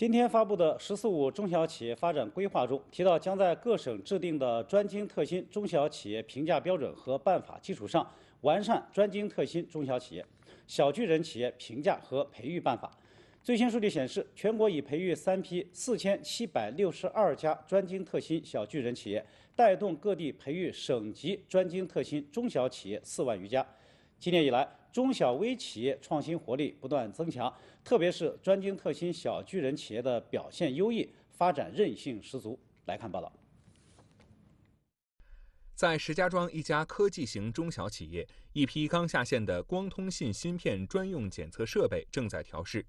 今天发布的“十四五”中小企业发展规划中提到，将在各省制定的专精特新中小企业评价标准和办法基础上，完善专精特新中小企业、小巨人企业评价和培育办法。最新数据显示，全国已培育三批4762家专精特新小巨人企业，带动各地培育省级专精特新中小企业四万余家。今年以来，中小微企业创新活力不断增强，特别是专精特新小巨人企业的表现优异，发展韧性十足。来看报道，在石家庄一家科技型中小企业，一批刚下线的光通信芯片专用检测设备正在调试。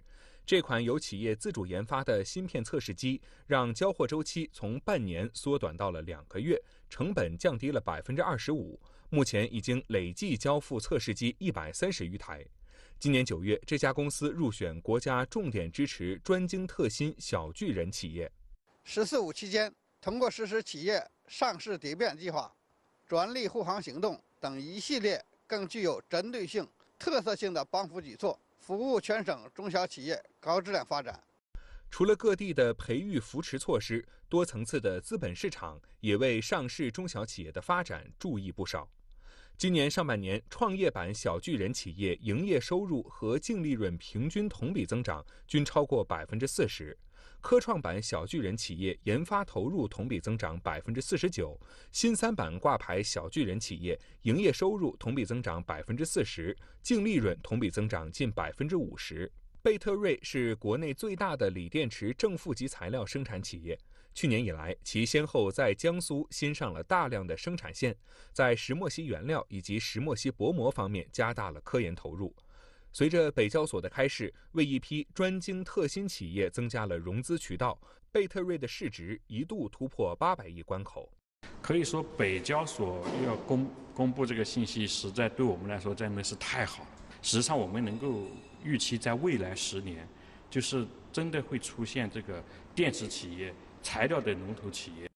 这款由企业自主研发的芯片测试机，让交货周期从半年缩短到了两个月，成本降低了百分之二十五。目前已经累计交付测试机一百三十余台。今年九月，这家公司入选国家重点支持专精特新小巨人企业。“十四五”期间，通过实施企业上市蝶变计划、专利护航行动等一系列更具有针对性、特色性的帮扶举措。服务全省中小企业高质量发展。除了各地的培育扶持措施，多层次的资本市场也为上市中小企业的发展注意不少。今年上半年，创业板小巨人企业营业收入和净利润平均同比增长均超过百分之四十；科创板小巨人企业研发投入同比增长百分之四十九；新三板挂牌小巨人企业营业收入同比增长百分之四十，净利润同比增长近百分之五十。贝特瑞是国内最大的锂电池正负极材料生产企业。去年以来，其先后在江苏新上了大量的生产线，在石墨烯原料以及石墨烯薄膜方面加大了科研投入。随着北交所的开市，为一批专精特新企业增加了融资渠道，贝特瑞的市值一度突破八百亿关口。可以说，北交所要公公布这个信息，实在对我们来说真的是太好了。实际上，我们能够预期在未来十年，就是真的会出现这个电池企业、材料的龙头企业。